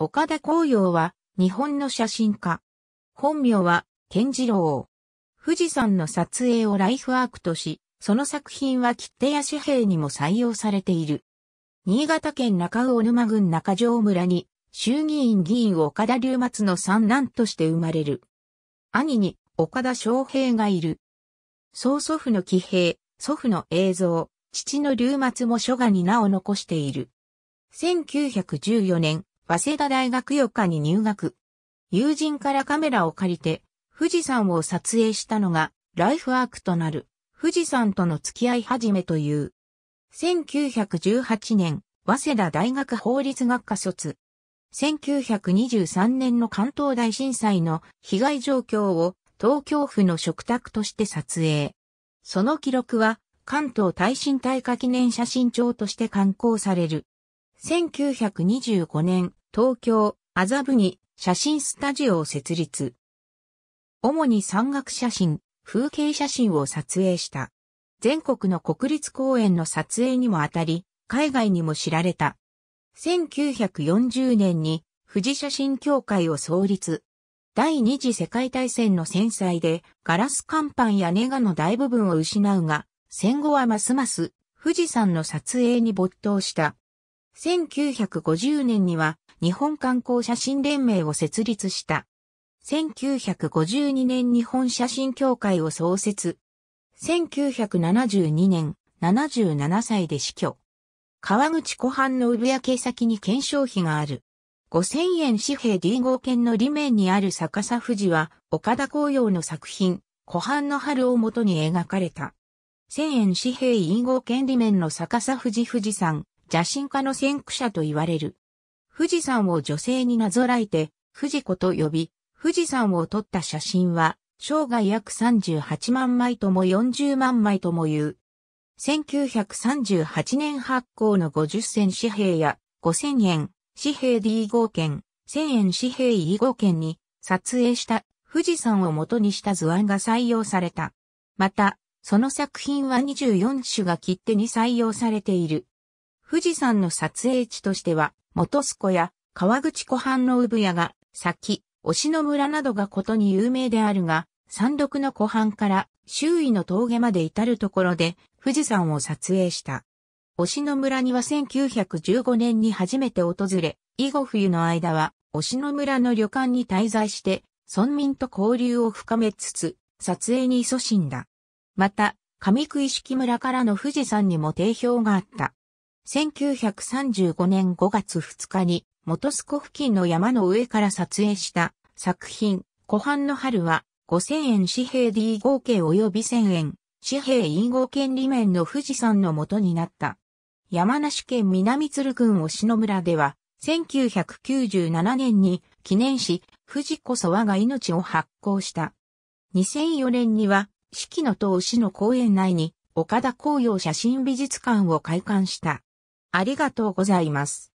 岡田紅陽は、日本の写真家。本名は、健次郎。富士山の撮影をライフワークとし、その作品は切手や紙幣にも採用されている。新潟県中魚沼郡中条村に、衆議院議員岡田隆松の三男として生まれる。兄に岡田昌平がいる。曽祖父の騎兵、祖父の映像、父の隆松も書画に名を残している。1914年、早稲田大学予科に入学。友人からカメラを借りて、富士山を撮影したのが、ライフワークとなる、富士山との付き合い始めという。1918年、早稲田大学法律学科卒。1923年の関東大震災の被害状況を東京府の食卓として撮影。その記録は関東大震災化記念写真帳として刊行される。1925年、東京、麻布に写真スタジオを設立。主に山岳写真、風景写真を撮影した。全国の国立公園の撮影にもあたり、海外にも知られた。1940年に富士写真協会を創立。第二次世界大戦の戦災でガラス乾板やネガの大部分を失うが、戦後はますます富士山の撮影に没頭した。1950年には日本観光写真連盟を設立した。1952年日本写真協会を創設。1972年、77歳で死去。川口湖畔の産焼先に検証費がある。5000円紙幣 d 号券の裏面にある逆さ富士は、岡田紅葉の作品、湖畔の春をもとに描かれた。1000円紙幣 e 号券裏面の逆さ富士富士山、邪神家の先駆者と言われる。富士山を女性になぞらえて、富士子と呼び、富士山を撮った写真は、生涯約38万枚とも40万枚とも言う。1938年発行の50銭紙幣や5000円紙幣 D5 券、1000円紙幣 E5 券に撮影した富士山を元にした図案が採用された。また、その作品は24種が切手に採用されている。富士山の撮影地としては、元栖湖や川口湖畔の産屋が、先、押野村などがことに有名であるが、山麓の湖畔から周囲の峠まで至るところで富士山を撮影した。押野村には1915年に初めて訪れ、以後冬の間は押野村の旅館に滞在して、村民と交流を深めつつ、撮影に勤しんだ。また、上久石木村からの富士山にも定評があった。1935年5月2日に、元スコ付近の山の上から撮影した作品、湖畔の春は、5000円紙幣 D 合計及び1000円、紙幣 E 合権利面の富士山の元になった。山梨県南鶴郡忍野村では、1997年に記念し、富士こそ我が命を発行した。2004年には、四季の塔市の公園内に、岡田紅葉写真美術館を開館した。ありがとうございます。